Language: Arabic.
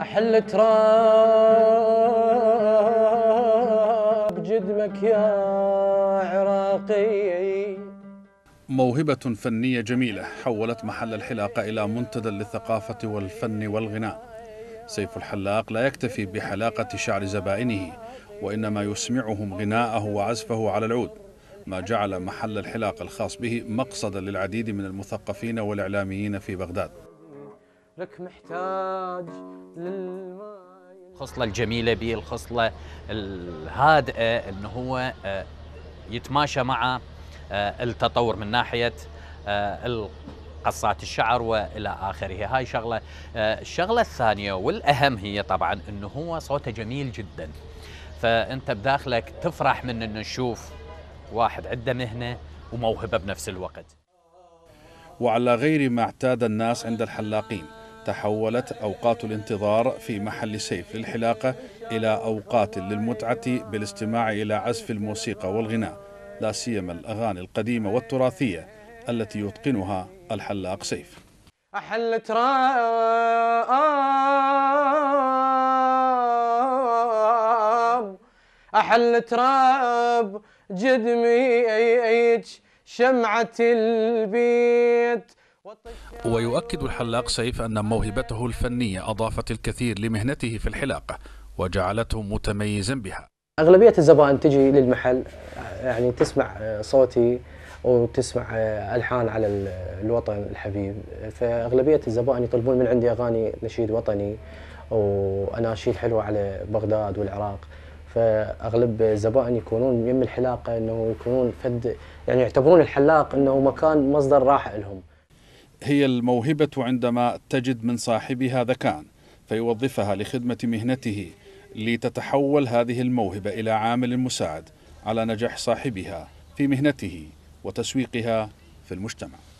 أحل تراب جدمك يا عراقي موهبة فنية جميلة حولت محل الحلاقة إلى منتدى للثقافة والفن والغناء سيف الحلاق لا يكتفي بحلاقة شعر زبائنه وإنما يسمعهم غناءه وعزفه على العود ما جعل محل الحلاقة الخاص به مقصدا للعديد من المثقفين والإعلاميين في بغداد لك محتاج للماء الخصلة الجميلة به الخصلة الهادئة أنه هو آه، يتماشى مع آه، التطور من ناحية آه، قصات الشعر والى اخره هاي شغله الشغله الثانيه والاهم هي طبعا انه هو صوته جميل جدا فانت بداخلك تفرح من انه نشوف واحد عنده مهنه وموهبه بنفس الوقت وعلى غير ما اعتاد الناس عند الحلاقين تحولت أوقات الانتظار في محل سيف للحلاقة إلى أوقات للمتعة بالاستماع إلى عزف الموسيقى والغناء لا سيما الأغاني القديمة والتراثية التي يتقنها الحلاق سيف أحلت راب أحل تراب جدمي أيج شمعة البيت ويؤكد الحلاق سيف أن موهبته الفنية أضافت الكثير لمهنته في الحلاقة وجعلته متميزا بها أغلبية الزبائن تجي للمحل يعني تسمع صوتي وتسمع ألحان على الوطن الحبيب فأغلبية الزبائن يطلبون من عندي أغاني نشيد وطني وأناشيد حلوة على بغداد والعراق فاغلب الزبائن يكونون يم الحلاقه انه يكونون فد يعني يعتبرون الحلاق انه مكان مصدر راحه لهم هي الموهبة عندما تجد من صاحبها ذكاء فيوظفها لخدمة مهنته لتتحول هذه الموهبة إلى عامل مساعد على نجاح صاحبها في مهنته وتسويقها في المجتمع